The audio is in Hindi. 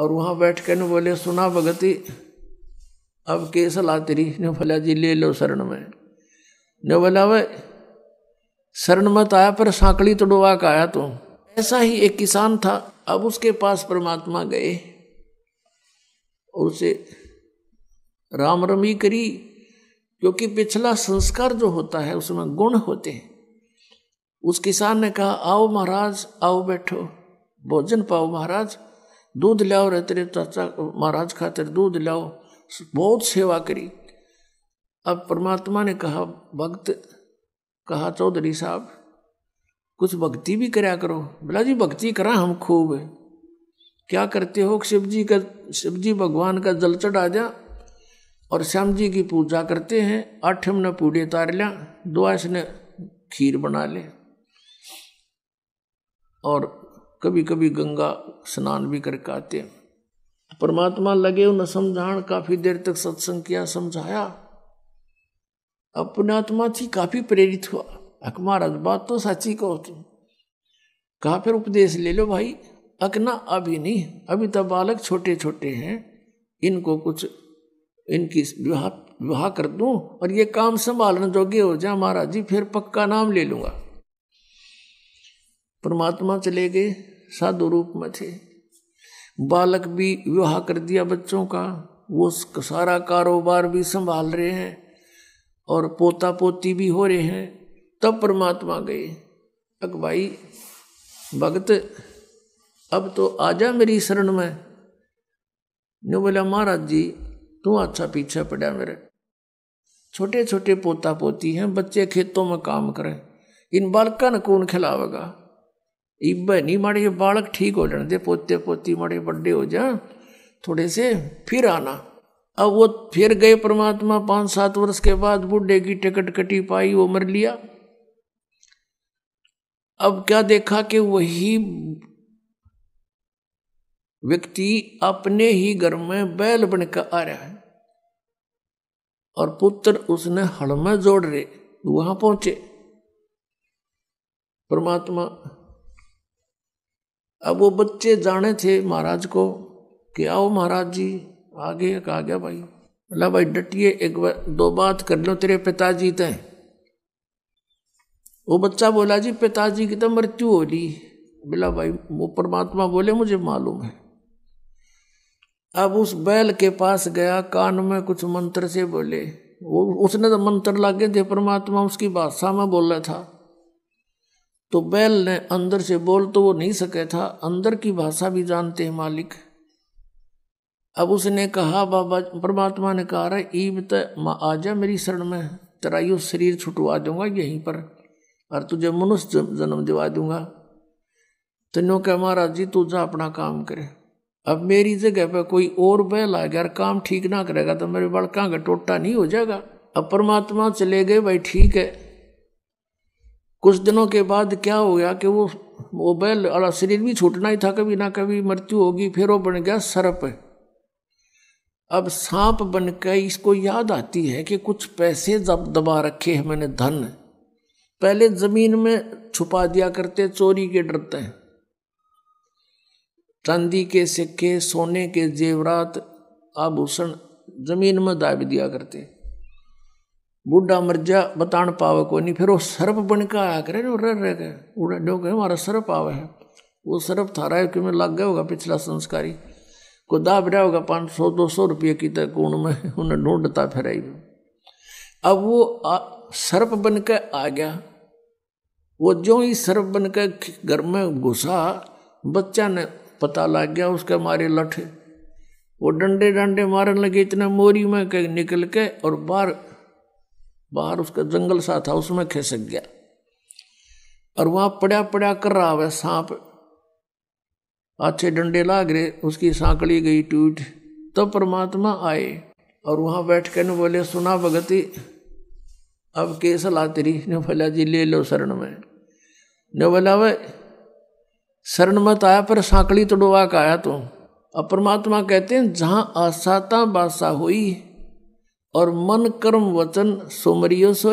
और वहाँ बैठ के न बोले सुना भगति अब केस ला तेरी ने फला जी ले लो शरण में ने बोला वे शरण मत आया पर सांकड़ी तो डुबा का आया तो ऐसा ही एक किसान था अब उसके पास परमात्मा गए और उसे राम रमी करी क्योंकि पिछला संस्कार जो होता है उसमें गुण होते हैं उस किसान ने कहा आओ महाराज आओ बैठो भोजन पाओ महाराज दूध लाओ रहते चाचा महाराज खातिर दूध लाओ बहुत सेवा करी अब परमात्मा ने कहा भक्त कहा चौधरी साहब कुछ भक्ति भी करा करो बोला जी भक्ति करा हम खूब क्या करते हो शिव जी का शिव जी भगवान का जल चढ़ा दिया और श्याम जी की पूजा करते हैं आठम ने पूड़े तार लिया दुआ इसने खीर बना ले और कभी कभी गंगा स्नान भी करके आते हैं परमात्मा लगे न समझाण काफी देर तक सत्संग किया समझाया अपने आत्मा थी काफी प्रेरित हुआ अकमार बात तो सची को होती कहा फिर उपदेश ले लो भाई अकना अभी नहीं अभी तब बालक छोटे छोटे हैं इनको कुछ इनकी विवाह विवाह कर दूं और ये काम संभालने जोगे हो जाए महाराज जी फिर पक्का नाम ले लूंगा परमात्मा चले गए साधु रूप में थे बालक भी विवाह कर दिया बच्चों का वो सारा कारोबार भी संभाल रहे हैं और पोता पोती भी हो रहे हैं तब परमात्मा गए अक भाई भगत अब तो आ जा मेरी शरण में ने बोला महाराज जी तू अच्छा पीछे पड़ा मेरे छोटे छोटे पोता पोती हैं बच्चे खेतों में काम करें इन बालकन कौन खिलावेगा इब्बे नहीं माड़े ये बालक ठीक हो जाने दे पोते पोती माड़े बड्डे हो जा थोड़े से फिर आना अब वो फिर गए परमात्मा पांच सात वर्ष के बाद बुढे की टिकट कटी पाई वो मर लिया अब क्या देखा कि वही व्यक्ति अपने ही घर में बैल बनकर आ रहा है और पुत्र उसने में जोड़ रहे वहां पहुंचे परमात्मा अब वो बच्चे जाने थे महाराज को कि आओ महाराज जी आगे कहा गया भाई बोला भाई डटिए एक बार दो बात कर लो तेरे पिताजी तय वो बच्चा बोला जी पिताजी की तो मृत्यु हो रही बोला भाई वो परमात्मा बोले मुझे मालूम है अब उस बैल के पास गया कान में कुछ मंत्र से बोले वो उसने तो मंत्र लागे थे परमात्मा उसकी भाषा में बोला था तो बैल ने अंदर से बोल तो वो नहीं सके था अंदर की भाषा भी जानते हैं मालिक अब उसने कहा बाबा परमात्मा ने कहा रहा ईब त आ जा मेरी शरण में तेरा यू शरीर छुटवा दूंगा यहीं पर और तुझे मनुष्य जन्म दिवा दूंगा तेनों कह महाराज जी तू जा अपना काम करे अब मेरी जगह पर कोई और बैल आ गया काम ठीक ना करेगा तो मेरे बड़का का टोटा नहीं हो जाएगा अब परमात्मा चले गए भाई ठीक है कुछ दिनों के बाद क्या हो गया कि वो वो बैल और शरीर भी छूटना ही था कभी ना कभी मृत्यु होगी फिर वो बन गया सर्प अब सांप बन के इसको याद आती है कि कुछ पैसे जब दबा रखे हैं मैंने धन पहले जमीन में छुपा दिया करते चोरी के डरते हैं चांदी के सिक्के सोने के जेवरात आभूषण जमीन में दाब दिया करते बूढ़ा मर जा बताण पावे को नहीं फिर वो सर्प बन का आया करे ना रह रह गए उड़े गए हमारा सर्प आवे है वो सर्प थारा है क्यों लग गया होगा पिछला संस्कारी को दाब रहा होगा पाँच सौ दो सौ रुपये की तक कोण में उन्हें ढूंढता फिर आई अब वो आ, सर्प बन के आ गया वो जो ही सर्प बन के घर में घुसा बच्चा ने पता लग गया उसके मारे लठ वो डंडे डंडे मारने लगे इतने मोरी में के निकल के और बाहर बाहर उसका जंगल सा था उसमें खिसक गया और वहां पड़ा पड़ा कर रहा है सांप अच्छे डंडे लाग रहे उसकी सांकड़ी गई टूट तब तो परमात्मा आए और वहां बैठ कर बोले सुना भगती अब केस ला तेरी ने बोला जी ले लो शरण में ने बोला वे शरण मत तो आया पर सांकड़ी तो का आया तो। अब परमात्मा कहते हैं जहां आसाता बासा हुई और मन कर्म वचन सुमरियो सो